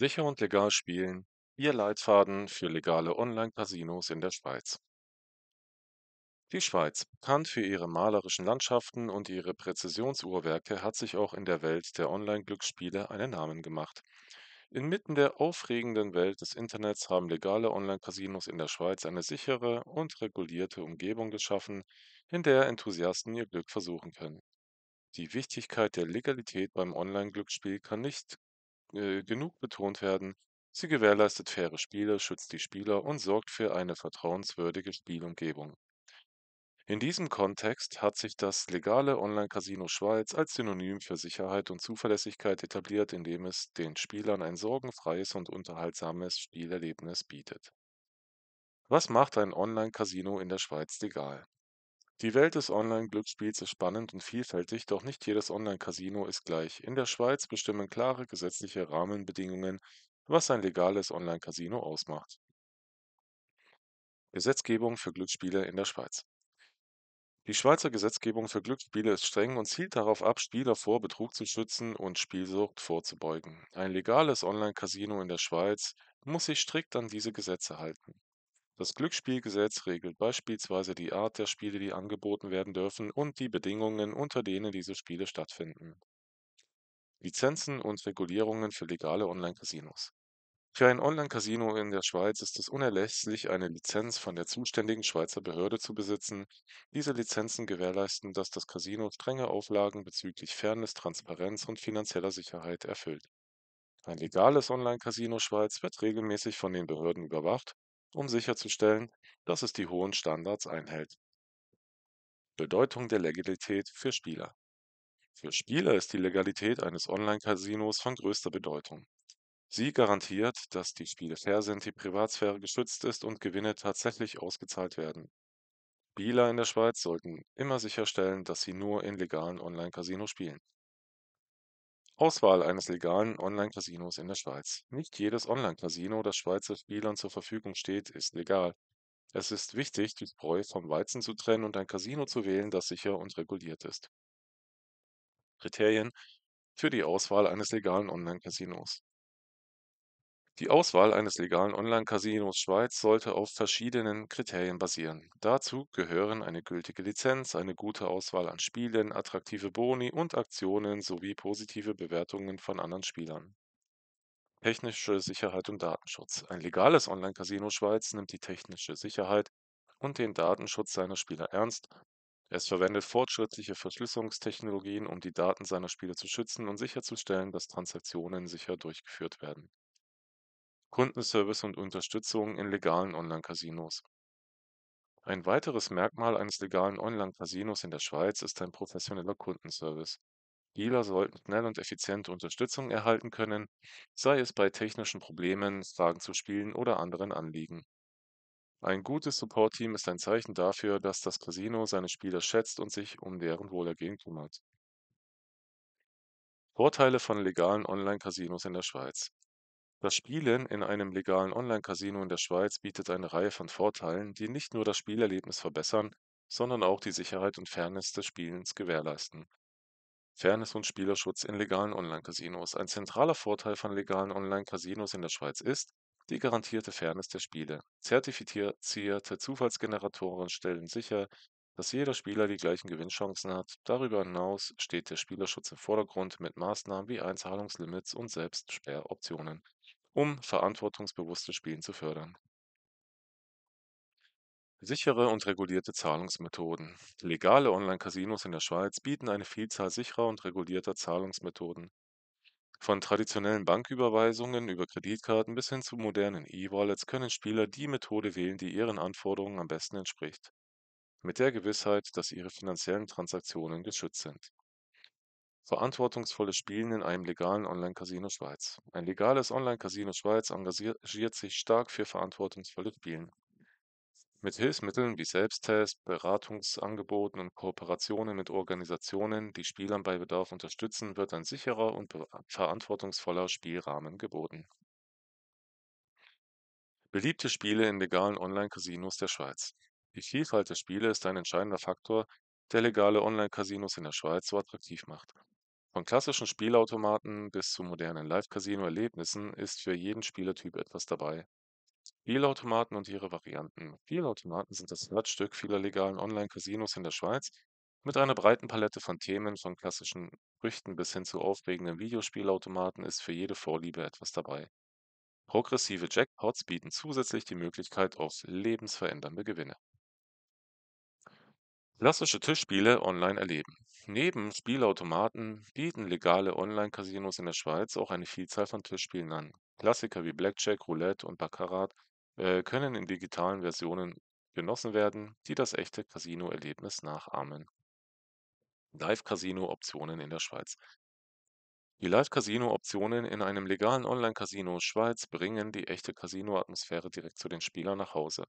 Sicher und legal spielen: Ihr Leitfaden für legale Online-Casinos in der Schweiz. Die Schweiz, bekannt für ihre malerischen Landschaften und ihre Präzisionsuhrwerke, hat sich auch in der Welt der Online-Glücksspiele einen Namen gemacht. Inmitten der aufregenden Welt des Internets haben legale Online-Casinos in der Schweiz eine sichere und regulierte Umgebung geschaffen, in der Enthusiasten ihr Glück versuchen können. Die Wichtigkeit der Legalität beim Online-Glücksspiel kann nicht äh, genug betont werden. Sie gewährleistet faire Spiele, schützt die Spieler und sorgt für eine vertrauenswürdige Spielumgebung. In diesem Kontext hat sich das legale Online-Casino Schweiz als Synonym für Sicherheit und Zuverlässigkeit etabliert, indem es den Spielern ein sorgenfreies und unterhaltsames Spielerlebnis bietet. Was macht ein Online-Casino in der Schweiz legal? Die Welt des Online-Glücksspiels ist spannend und vielfältig, doch nicht jedes Online-Casino ist gleich. In der Schweiz bestimmen klare gesetzliche Rahmenbedingungen, was ein legales Online-Casino ausmacht. Gesetzgebung für Glücksspiele in der Schweiz. Die Schweizer Gesetzgebung für Glücksspiele ist streng und zielt darauf ab, Spieler vor Betrug zu schützen und Spielsucht vorzubeugen. Ein legales Online-Casino in der Schweiz muss sich strikt an diese Gesetze halten. Das Glücksspielgesetz regelt beispielsweise die Art der Spiele, die angeboten werden dürfen und die Bedingungen, unter denen diese Spiele stattfinden. Lizenzen und Regulierungen für legale Online-Casinos. Für ein Online-Casino in der Schweiz ist es unerlässlich, eine Lizenz von der zuständigen Schweizer Behörde zu besitzen. Diese Lizenzen gewährleisten, dass das Casino strenge Auflagen bezüglich Fairness, Transparenz und finanzieller Sicherheit erfüllt. Ein legales Online-Casino Schweiz wird regelmäßig von den Behörden überwacht um sicherzustellen, dass es die hohen Standards einhält. Bedeutung der Legalität für Spieler. Für Spieler ist die Legalität eines Online-Casinos von größter Bedeutung. Sie garantiert, dass die Spiele fair sind, die Privatsphäre geschützt ist und Gewinne tatsächlich ausgezahlt werden. Spieler in der Schweiz sollten immer sicherstellen, dass sie nur in legalen Online-Casinos spielen. Auswahl eines legalen Online-Casinos in der Schweiz. Nicht jedes Online-Casino, das Schweizer Spielern zur Verfügung steht, ist legal. Es ist wichtig, die Spreu vom Weizen zu trennen und ein Casino zu wählen, das sicher und reguliert ist. Kriterien für die Auswahl eines legalen Online-Casinos. Die Auswahl eines legalen Online-Casinos Schweiz sollte auf verschiedenen Kriterien basieren. Dazu gehören eine gültige Lizenz, eine gute Auswahl an Spielen, attraktive Boni und Aktionen sowie positive Bewertungen von anderen Spielern. Technische Sicherheit und Datenschutz. Ein legales Online-Casino Schweiz nimmt die technische Sicherheit und den Datenschutz seiner Spieler ernst. Es verwendet fortschrittliche Verschlüsselungstechnologien, um die Daten seiner Spieler zu schützen und sicherzustellen, dass Transaktionen sicher durchgeführt werden. Kundenservice und Unterstützung in legalen Online-Casinos. Ein weiteres Merkmal eines legalen Online-Casinos in der Schweiz ist ein professioneller Kundenservice. Dealer sollten schnell und effizient Unterstützung erhalten können, sei es bei technischen Problemen, Fragen zu Spielen oder anderen Anliegen. Ein gutes Support-Team ist ein Zeichen dafür, dass das Casino seine Spieler schätzt und sich um deren Wohlergehen kümmert. Vorteile von legalen Online-Casinos in der Schweiz. Das Spielen in einem legalen Online-Casino in der Schweiz bietet eine Reihe von Vorteilen, die nicht nur das Spielerlebnis verbessern, sondern auch die Sicherheit und Fairness des Spielens gewährleisten. Fairness und Spielerschutz in legalen Online-Casinos. Ein zentraler Vorteil von legalen Online-Casinos in der Schweiz ist die garantierte Fairness der Spiele. Zertifizierte Zufallsgeneratoren stellen sicher, dass jeder Spieler die gleichen Gewinnchancen hat. Darüber hinaus steht der Spielerschutz im Vordergrund mit Maßnahmen wie Einzahlungslimits und Selbstsperroptionen um verantwortungsbewusstes Spielen zu fördern. Sichere und regulierte Zahlungsmethoden. Legale Online-Casinos in der Schweiz bieten eine Vielzahl sicherer und regulierter Zahlungsmethoden. Von traditionellen Banküberweisungen über Kreditkarten bis hin zu modernen E-Wallets können Spieler die Methode wählen, die ihren Anforderungen am besten entspricht, mit der Gewissheit, dass ihre finanziellen Transaktionen geschützt sind. Verantwortungsvolles Spielen in einem legalen Online-Casino Schweiz. Ein legales Online-Casino Schweiz engagiert sich stark für verantwortungsvolles Spielen. Mit Hilfsmitteln wie Selbsttests, Beratungsangeboten und Kooperationen mit Organisationen, die Spielern bei Bedarf unterstützen, wird ein sicherer und verantwortungsvoller Spielrahmen geboten. Beliebte Spiele in legalen Online-Casinos der Schweiz. Die Vielfalt der Spiele ist ein entscheidender Faktor, der legale Online-Casinos in der Schweiz so attraktiv macht. Von klassischen Spielautomaten bis zu modernen Live-Casino-Erlebnissen ist für jeden Spielertyp etwas dabei. Spielautomaten und ihre Varianten. Spielautomaten sind das Herzstück vieler legalen Online-Casinos in der Schweiz mit einer breiten Palette von Themen, von klassischen Früchten bis hin zu aufregenden Videospielautomaten ist für jede Vorliebe etwas dabei. Progressive Jackpots bieten zusätzlich die Möglichkeit auf lebensverändernde Gewinne. Klassische Tischspiele online erleben. Neben Spielautomaten bieten legale Online-Casinos in der Schweiz auch eine Vielzahl von Tischspielen an. Klassiker wie Blackjack, Roulette und Baccarat äh, können in digitalen Versionen genossen werden, die das echte Casino-Erlebnis nachahmen. Live-Casino-Optionen in der Schweiz. Die Live-Casino-Optionen in einem legalen Online-Casino Schweiz bringen die echte Casino-Atmosphäre direkt zu den Spielern nach Hause.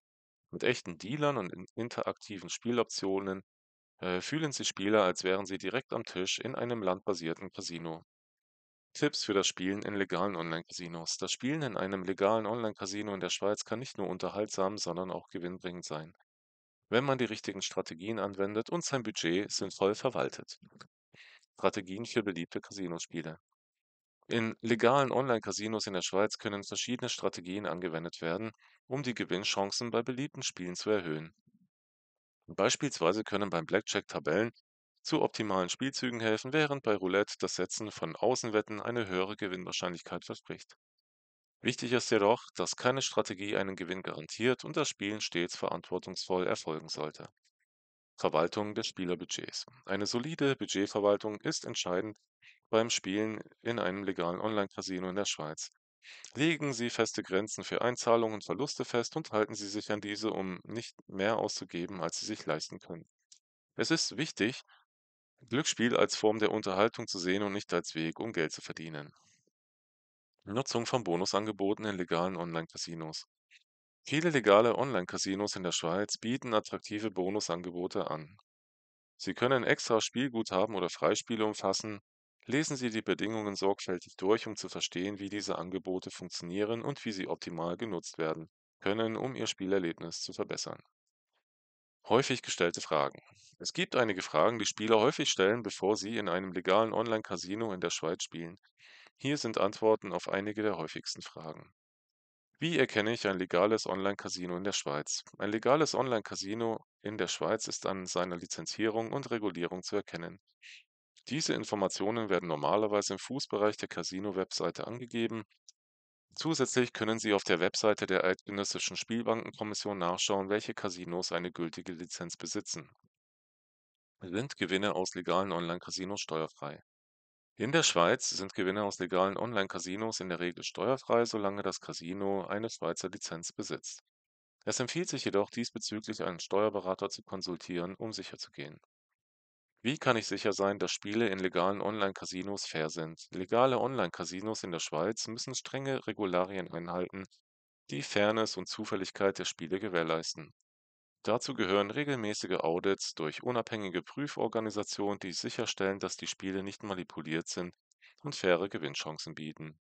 Mit echten Dealern und interaktiven Spieloptionen äh, fühlen sich Spieler, als wären sie direkt am Tisch in einem landbasierten Casino. Tipps für das Spielen in legalen Online-Casinos. Das Spielen in einem legalen Online-Casino in der Schweiz kann nicht nur unterhaltsam, sondern auch gewinnbringend sein, wenn man die richtigen Strategien anwendet und sein Budget sinnvoll verwaltet. Strategien für beliebte Casinospiele. In legalen Online-Casinos in der Schweiz können verschiedene Strategien angewendet werden, um die Gewinnchancen bei beliebten Spielen zu erhöhen. Beispielsweise können beim Blackjack Tabellen zu optimalen Spielzügen helfen, während bei Roulette das Setzen von Außenwetten eine höhere Gewinnwahrscheinlichkeit verspricht. Wichtig ist jedoch, dass keine Strategie einen Gewinn garantiert und das Spielen stets verantwortungsvoll erfolgen sollte. Verwaltung des Spielerbudgets. Eine solide Budgetverwaltung ist entscheidend beim Spielen in einem legalen Online-Casino in der Schweiz. Legen Sie feste Grenzen für Einzahlungen und Verluste fest und halten Sie sich an diese, um nicht mehr auszugeben, als Sie sich leisten können. Es ist wichtig, Glücksspiel als Form der Unterhaltung zu sehen und nicht als Weg, um Geld zu verdienen. Nutzung von Bonusangeboten in legalen Online-Casinos. Viele legale Online-Casinos in der Schweiz bieten attraktive Bonusangebote an. Sie können extra Spielguthaben oder Freispiele umfassen, Lesen Sie die Bedingungen sorgfältig durch, um zu verstehen, wie diese Angebote funktionieren und wie sie optimal genutzt werden können, um Ihr Spielerlebnis zu verbessern. Häufig gestellte Fragen. Es gibt einige Fragen, die Spieler häufig stellen, bevor sie in einem legalen Online-Casino in der Schweiz spielen. Hier sind Antworten auf einige der häufigsten Fragen. Wie erkenne ich ein legales Online-Casino in der Schweiz? Ein legales Online-Casino in der Schweiz ist an seiner Lizenzierung und Regulierung zu erkennen. Diese Informationen werden normalerweise im Fußbereich der Casino-Webseite angegeben. Zusätzlich können Sie auf der Webseite der Eidgenössischen Spielbankenkommission nachschauen, welche Casinos eine gültige Lizenz besitzen. Sind Gewinne aus legalen Online-Casinos steuerfrei? In der Schweiz sind Gewinne aus legalen Online-Casinos in der Regel steuerfrei, solange das Casino eine Schweizer Lizenz besitzt. Es empfiehlt sich jedoch, diesbezüglich einen Steuerberater zu konsultieren, um sicherzugehen. Wie kann ich sicher sein, dass Spiele in legalen Online-Casinos fair sind? Legale Online-Casinos in der Schweiz müssen strenge Regularien einhalten, die Fairness und Zufälligkeit der Spiele gewährleisten. Dazu gehören regelmäßige Audits durch unabhängige Prüforganisationen, die sicherstellen, dass die Spiele nicht manipuliert sind und faire Gewinnchancen bieten